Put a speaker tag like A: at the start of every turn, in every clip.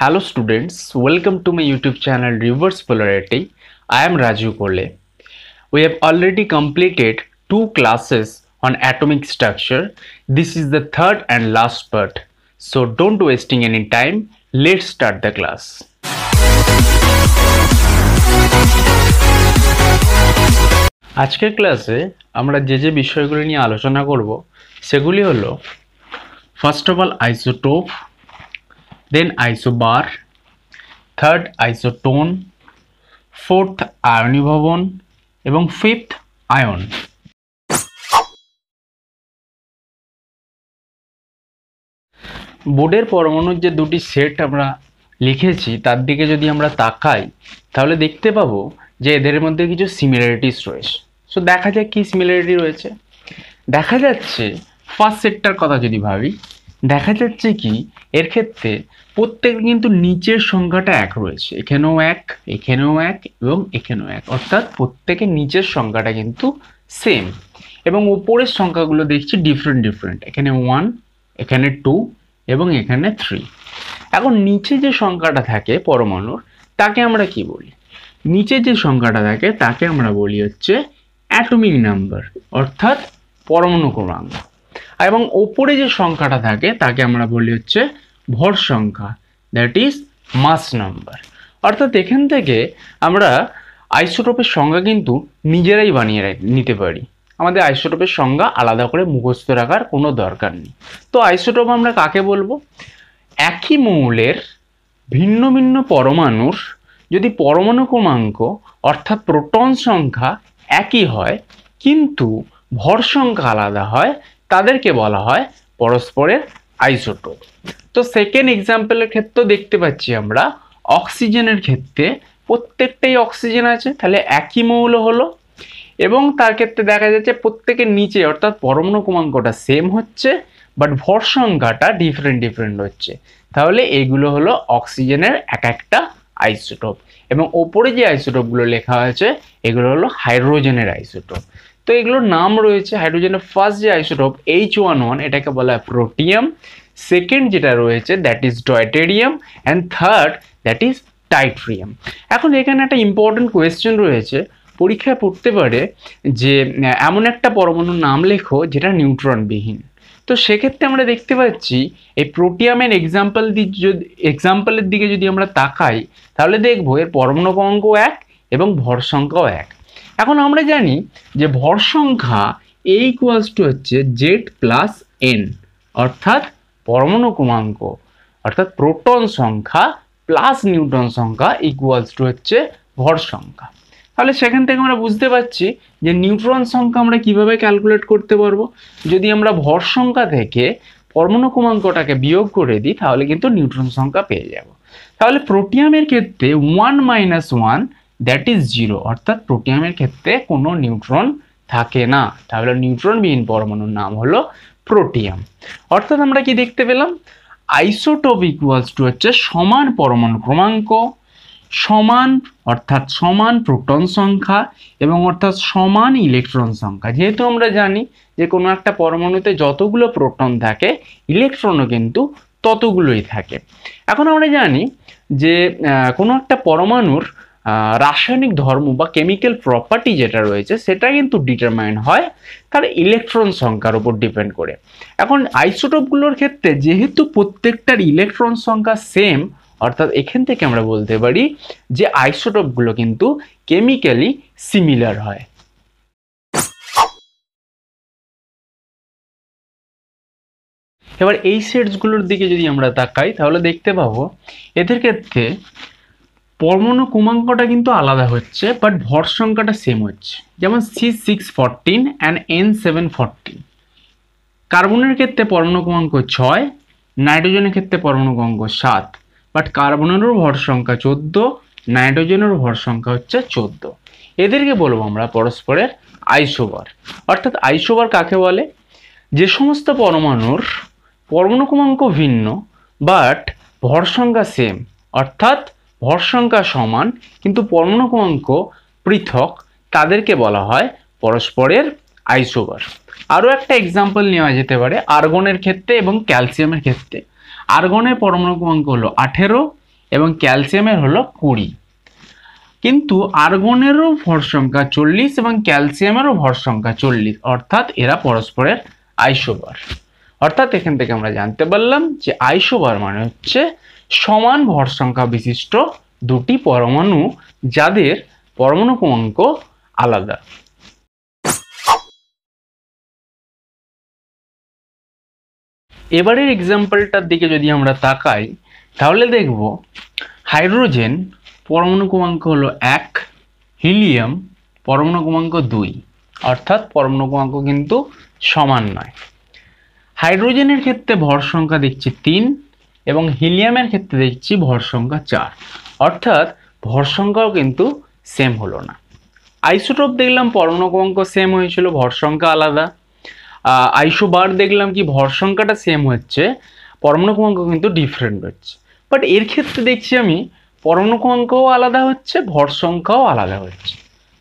A: Hello students, welcome to my YouTube channel Reverse Polarity. I am Raju Kole. We have already completed two classes on atomic structure. This is the third and last part. So don't wasting any time. Let's start the class. আজকের ক্লাসে আমরা যে যে বিষয়গুলি নিয়ে আলোচনা করব সেগুলি হলো first of all isotope then isobar third isotone fourth আয়নীভবন এবং ফিফথ আয়ন বোর্ডের পরমাণুর যে দুটি সেট আমরা লিখেছি তার দিকে যদি আমরা তাকাই তাহলে দেখতে পাবো যে এদের মধ্যে কিছু সিমিলারিটিস রয়েছে সো দেখা যায় কী সিমিলারিটি রয়েছে দেখা যাচ্ছে ফার্স্ট সেটটার কথা যদি ভাবি দেখা যাচ্ছে কি এর ক্ষেত্রে প্রত্যেক কিন্তু নিচের সংখ্যাটা এক রয়েছে এখানেও এক এখানেও এক এবং এখানেও এক অর্থাৎ প্রত্যেকের নিচের সংখ্যাটা কিন্তু সেম এবং ওপরের সংখ্যাগুলো দেখছি ডিফারেন্ট ডিফারেন্ট এখানে ওয়ান এখানে টু এবং এখানে থ্রি এখন নিচে যে সংখ্যাটা থাকে পরমাণুর তাকে আমরা কি বলি নিচে যে সংখ্যাটা থাকে তাকে আমরা বলি হচ্ছে অ্যাটমিক নাম্বার অর্থাৎ পরমাণু ক্রমাঙ্ক এবং ওপরে যে সংখ্যাটা থাকে তাকে আমরা বলি হচ্ছে ভর সংখ্যা দ্যাট ইজ মাস নাম্বার অর্থাৎ এখান থেকে আমরা আইসোটোপের সংজ্ঞা কিন্তু নিজেরাই বানিয়ে নিতে পারি আমাদের আইসোটোপের সংজ্ঞা আলাদা করে মুখস্থ রাখার কোনো দরকার নেই তো আইসোটোপ আমরা কাকে বলবো একই মৌলের ভিন্ন ভিন্ন পরমাণুর যদি পরমাণু ক্রমাঙ্ক অর্থাৎ প্রোটন সংখ্যা একই হয় কিন্তু ভর সংখ্যা আলাদা হয় তাদেরকে বলা হয় পরস্পরের আইসোটোপ তো সেকেন্ড এক্সাম্পলের ক্ষেত্রে দেখতে পাচ্ছি আমরা অক্সিজেনের ক্ষেত্রে প্রত্যেকটাই অক্সিজেন আছে তাহলে একই মৌল হলো এবং তার ক্ষেত্রে দেখা যাচ্ছে প্রত্যেকের নিচে অর্থাৎ পরমাণু ক্রমাঙ্কটা সেম হচ্ছে বাট ভর সংখ্যাটা ডিফারেন্ট ডিফারেন্ট হচ্ছে তাহলে এগুলো হলো অক্সিজেনের এক একটা আইসোটোপ এবং ওপরে যে আইসোটোপগুলো লেখা হয়েছে এগুলো হলো হাইড্রোজেনের আইসোটোপ তো এগুলোর নাম রয়েছে হাইড্রোজেনের ফার্স্ট যে আইসোটপ এইচ ওয়ান ওয়ান এটাকে বলা হয় প্রোটিয়াম সেকেন্ড যেটা রয়েছে that is deuterium and third that is tritium এখন এখানে একটা ইম্পর্টেন্ট কোয়েশ্চেন রয়েছে পরীক্ষায় পড়তে পারে যে এমন একটা পরমাণুর নাম লেখো যেটা নিউট্রনবিহীন তো সেক্ষেত্রে আমরা দেখতে পাচ্ছি এই প্রোটিয়ামের এক্সাম্পল যদি এক্সাম্পলের দিকে যদি আমরা তাকাই তাহলে দেখবো এর পরমাণু অঙ্ক এক এবং ভর সংখ্যাও এক এখন আমরা জানি যে ভর সংখ্যা এ ইকুয়ালস টু হচ্ছে জেড প্লাস এন অর্থাৎ পরমাণু ক্রমাঙ্ক অর্থাৎ প্রোটন সংখ্যা প্লাস নিউটন সংখ্যা ইকুয়ালস টু হচ্ছে ভর সংখ্যা তাহলে সেখান থেকে আমরা বুঝতে পারছি যে নিউট্রন সংখ্যা আমরা কিভাবে ক্যালকুলেট করতে পারবো যদি আমরা ভর সংখ্যা থেকে পরমাণু ক্রমাঙ্কটাকে বিয়োগ করে দিই তাহলে কিন্তু নিউট্রন সংখ্যা পেয়ে যাব তাহলে প্রোটিয়ামের ক্ষেত্রে one minus one that is zero অর্থাৎ প্রোটিয়ামের ক্ষেত্রে কোনো নিউট্রন থাকে না তাহলে নিউট্রনবিহীন পরমাণুর নাম হলো প্রোটিয়াম অর্থাৎ আমরা কি দেখতে পেলাম আইসোটপ ইকুয়ালস টু হচ্ছে সমান পরমাণু ক্রমাঙ্ক সমান অর্থাৎ সমান প্রোটন সংখ্যা এবং অর্থাৎ সমান ইলেকট্রন সংখ্যা যেহেতু আমরা জানি যে কোনো একটা পরমাণুতে যতগুলো প্রোটন থাকে ইলেকট্রনও কিন্তু ততগুলোই থাকে এখন আমরা জানি যে কোনো একটা পরমাণুর রাসায়নিক ধর্ম বা কেমিক্যাল প্রপার্টি যেটা রয়েছে সেটা কিন্তু ডিটারমাইন হয় তার ইলেকট্রন সংখ্যার উপর ডিপেন্ড করে এখন আইসোটোপগুলোর ক্ষেত্রে যেহেতু প্রত্যেকটার ইলেকট্রন সংখ্যা সেম অর্থাৎ এখান থেকে আমরা বলতে পারি যে আইসোটোপগুলো কিন্তু কেমিক্যালি সিমিলার হয় এবার এই সেটসগুলোর দিকে যদি আমরা তাকাই তাহলে দেখতে পাবো এদের ক্ষেত্রে পরমাণু কুমাঙ্কটা কিন্তু আলাদা হচ্ছে বাট ভর সংখ্যাটা সেম হচ্ছে যেমন C six fourteen and N seven fourteen কার্বনের ক্ষেত্রে পরমাণু কুমাঙ্ক ছয় নাইট্রোজেনের ক্ষেত্রে পরমাণু কুমাঙ্ক সাত বাট কার্বনেরও ভর সংখ্যা চোদ্দ নাইট্রোজেনেরও ভর সংখ্যা হচ্ছে চোদ্দ এদেরকে বলবো আমরা পরস্পরের আইসোবার অর্থাৎ আইসোবার কাকে বলে যে সমস্ত পরমাণুর পরমাণু কুমাঙ্ক ভিন্ন বাট ভর সংখ্যা সেম অর্থাৎ ভর সংখ্যা সমান কিন্তু পরমাণু অঙ্ক পৃথক তাদেরকে বলা হয় পরস্পরের আইসোবার আরও একটা এক্সাম্পল নেওয়া যেতে পারে আর্গনের ক্ষেত্রে এবং ক্যালসিয়ামের ক্ষেত্রে আর্গনের পরমাণু অঙ্ক হলো আঠেরো এবং ক্যালসিয়ামের হলো কুড়ি কিন্তু আর্গনেরও ভর সংখ্যা চল্লিশ এবং ক্যালসিয়ামেরও ভর সংখ্যা চল্লিশ অর্থাৎ এরা পরস্পরের আইসোবার অর্থাৎ এখান থেকে আমরা জানতে পারলাম যে আইসোবার মানে হচ্ছে সমান ভর সংখ্যা বিশিষ্ট দুটি পরমাণু যাদের পরমাণু ক্রমাঙ্ক আলাদা এবারের এক্সাম্পলটার দিকে যদি আমরা তাকাই তাহলে দেখব হাইড্রোজেন পরমাণু ক্রমাঙ্ক হলো এক হিলিয়াম পরমাণু ক্রমাঙ্ক দুই অর্থাৎ পরমাণু ক্রমাঙ্ক কিন্তু সমান নয় হাইড্রোজেনের ক্ষেত্রে ভর সংখ্যা দেখছি তিন এবং হিলিয়ামের ক্ষেত্রে দেখছি ভর সংখ্যা চার অর্থাৎ ভর সংখ্যাও কিন্তু সেম হলো না আইসোটোপ দেখলাম পরমাণুকঙ্ক সেম হয়েছিল ভর সংখ্যা আলাদা বার দেখলাম কি ভর সংখ্যাটা সেম হচ্ছে পরমাণুকঙ্ক কিন্তু ডিফারেন্ট হচ্ছে বাট এর ক্ষেত্রে দেখছি আমি পরমাণুকঙ্কও আলাদা হচ্ছে ভর সংখ্যাও আলাদা হচ্ছে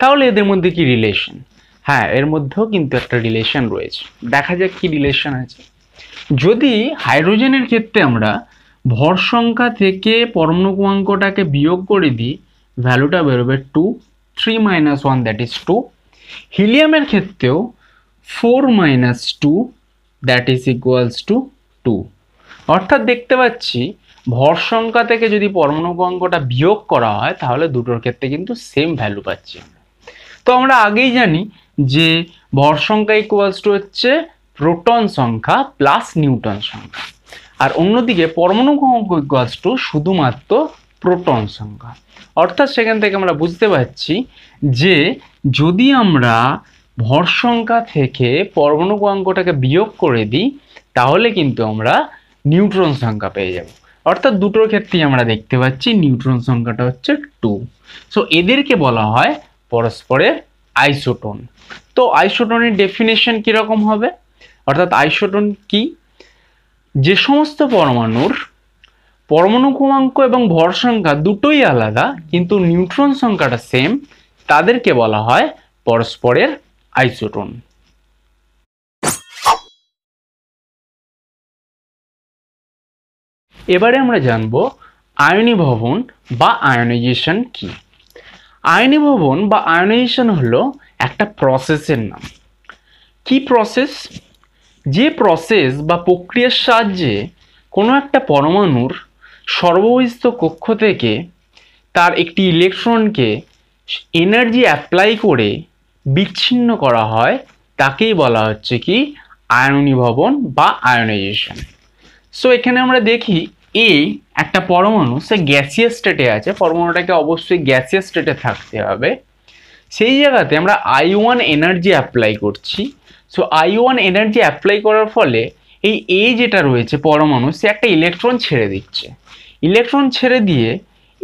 A: তাহলে এদের মধ্যে কি রিলেশন হ্যাঁ এর মধ্যেও কিন্তু একটা রিলেশন রয়েছে দেখা যাক কি রিলেশন আছে যদি হাইড্রোজেনের ক্ষেত্রে আমরা ভর সংখ্যা থেকে কুয়াঙ্কটাকে বিয়োগ করে দিই ভ্যালুটা বেরোবে two three minus one that is two হিলিয়ামের ক্ষেত্রেও four minus two that is equals to two অর্থাৎ দেখতে পাচ্ছি ভর সংখ্যা থেকে যদি পরমাণু কুয়াঙ্কটা বিয়োগ করা হয় তাহলে দুটোর ক্ষেত্রে কিন্তু সেম ভ্যালু পাচ্ছি তো আমরা আগেই জানি যে ভর সংখ্যা ইকুয়ালস টু হচ্ছে প্রোটন সংখ্যা প্লাস নিউটন সংখ্যা আর অন্যদিকে পরমাণু টু শুধুমাত্র প্রোটন সংখ্যা অর্থাৎ সেখান থেকে আমরা বুঝতে পারছি যে যদি আমরা ভর সংখ্যা থেকে পরমাণু অঙ্কটাকে বিয়োগ করে দিই তাহলে কিন্তু আমরা নিউট্রন সংখ্যা পেয়ে যাব অর্থাৎ দুটোর ক্ষেত্রেই আমরা দেখতে পাচ্ছি নিউট্রন সংখ্যাটা হচ্ছে টু সো এদেরকে বলা হয় পরস্পরের আইসোটন তো আইসোটনের ডেফিনেশন কীরকম হবে অর্থাৎ আইসোটন কি যে সমস্ত পরমাণুর পরমাণু ক্রমাঙ্ক এবং ভর সংখ্যা দুটোই আলাদা কিন্তু নিউট্রন সংখ্যাটা সেম তাদেরকে বলা হয় পরস্পরের আইসোটন এবারে আমরা জানব আয়নি ভবন বা আয়নাইজেশন কি আয়নি ভবন বা আয়নাইজেশন হলো একটা প্রসেসের নাম কি প্রসেস যে প্রসেস বা প্রক্রিয়ার সাহায্যে কোনো একটা পরমাণুর সর্বহিস্ত কক্ষ থেকে তার একটি ইলেকট্রনকে এনার্জি অ্যাপ্লাই করে বিচ্ছিন্ন করা হয় তাকেই বলা হচ্ছে কি আয়নীভবন বা আয়নাইজেশন সো এখানে আমরা দেখি এ একটা পরমাণু সে গ্যাসিয়াস স্টেটে আছে পরমাণুটাকে অবশ্যই গ্যাসিয়াস স্টেটে থাকতে হবে সেই জায়গাতে আমরা আই ওয়ান এনার্জি অ্যাপ্লাই করছি so I one energy apply করার ফলে এই এ যেটা রয়েছে পরমাণু সে একটা ইলেকট্রন ছেড়ে দিচ্ছে ইলেকট্রন ছেড়ে দিয়ে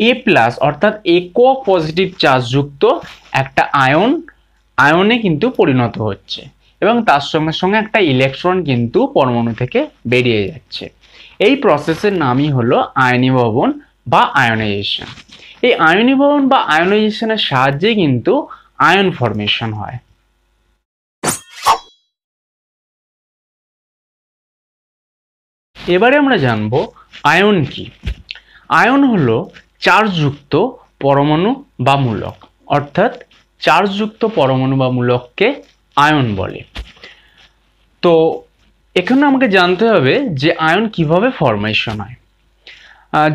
A: এ প্লাস অর্থাৎ একক পজিটিভ চার্জযুক্ত একটা আয়ন আয়নে কিন্তু পরিণত হচ্ছে এবং তার সঙ্গে সঙ্গে একটা ইলেকট্রন কিন্তু পরমাণু থেকে বেরিয়ে যাচ্ছে এই প্রসেসের নামই হলো আয়নীভবন বা আয়নাইজেশন এই আয়নীভবন বা আয়নাইজেশনের সাহায্যে কিন্তু আয়ন ফর্মেশন হয় এবারে আমরা জানব আয়ন কি আয়ন হলো চার্জযুক্ত পরমাণু বা মূলক অর্থাৎ চার্জযুক্ত পরমাণু বা মূলককে আয়ন বলে তো এখানে আমাকে জানতে হবে যে আয়ন কিভাবে ফরমেশন হয়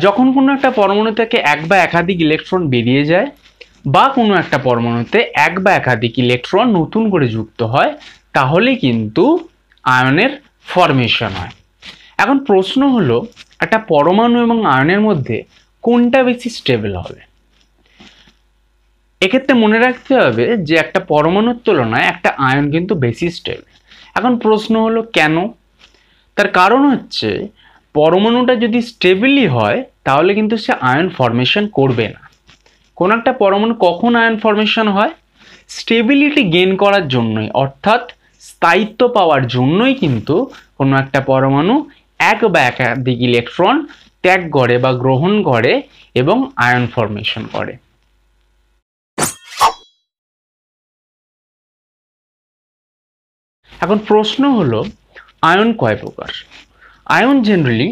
A: যখন কোনো একটা পরমাণু থেকে এক বা একাধিক ইলেকট্রন বেরিয়ে যায় বা কোনো একটা পরমাণুতে এক বা একাধিক ইলেকট্রন নতুন করে যুক্ত হয় তাহলে কিন্তু আয়নের ফরমেশন হয় এখন প্রশ্ন হলো একটা পরমাণু এবং আয়নের মধ্যে কোনটা বেশি স্টেবল হবে এক্ষেত্রে মনে রাখতে হবে যে একটা পরমাণুর তুলনায় একটা আয়ন কিন্তু বেশি স্টেবল এখন প্রশ্ন হলো কেন তার কারণ হচ্ছে পরমাণুটা যদি স্টেবলই হয় তাহলে কিন্তু সে আয়ন ফর্মেশন করবে না কোন একটা পরমাণু কখন আয়ন ফর্মেশন হয় স্টেবিলিটি গেন করার জন্যই অর্থাৎ স্থায়িত্ব পাওয়ার জন্যই কিন্তু কোনো একটা পরমাণু এক বা একাধিক ইলেকট্রন ত্যাগ করে বা গ্রহণ করে এবং আয়ন ফর্মেশন করে এখন প্রশ্ন হলো আয়ন কয় প্রকার আয়ন জেনারেলি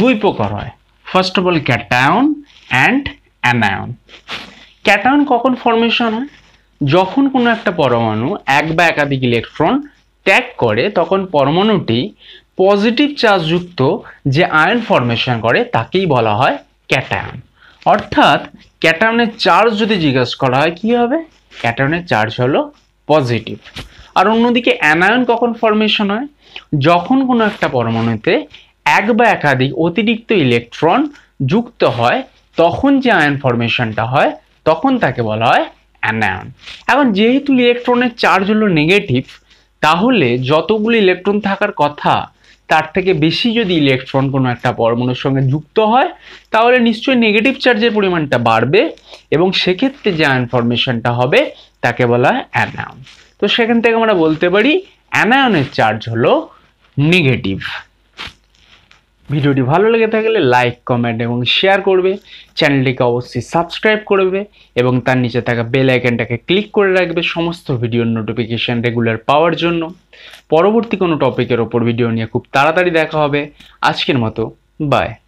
A: দুই প্রকার হয় first of all cation and anion cation কখন ফর্মেশন হয় যখন কোনো একটা পরমাণু এক বা একাধিক ইলেকট্রন ত্যাগ করে তখন পরমাণুটি পজিটিভ চার্জযুক্ত যে আয়ন ফর্মেশন করে তাকেই বলা হয় ক্যাটায়ন অর্থাৎ ক্যাটায়নের চার্জ যদি জিজ্ঞেস করা হয় কী হবে ক্যাটায়নের চার্জ হলো পজিটিভ আর অন্যদিকে অ্যানায়ন কখন ফর্মেশন হয় যখন কোনো একটা পরমাণুতে এক বা একাধিক অতিরিক্ত ইলেকট্রন যুক্ত হয় তখন যে আয়ন ফর্মেশনটা হয় তখন তাকে বলা হয় অ্যানায়ন এখন যেহেতু ইলেকট্রনের চার্জ হলো নেগেটিভ তাহলে যতগুলি ইলেকট্রন থাকার কথা তার থেকে বেশি যদি ইলেকট্রন কোনো একটা পরমাণুর সঙ্গে যুক্ত হয় তাহলে নিশ্চয়ই নেগেটিভ চার্জের পরিমাণটা বাড়বে এবং সেক্ষেত্রে যে ইনফরমেশনটা হবে তাকে বলা হয় অ্যানায়ন তো সেখান থেকে আমরা বলতে পারি অ্যানায়নের চার্জ হলো নেগেটিভ ভিডিওটি ভালো লেগে থাকলে লাইক কমেন্ট এবং শেয়ার করবে চ্যানেলটিকে অবশ্যই সাবস্ক্রাইব করবে এবং তার নিচে থাকা বেল আইকনটাকে ক্লিক করে রাখবে সমস্ত ভিডিওর নোটিফিকেশান রেগুলার পাওয়ার জন্য পরবর্তী কোনো টপিকের ওপর ভিডিও নিয়ে খুব তাড়াতাড়ি দেখা হবে আজকের মতো বায়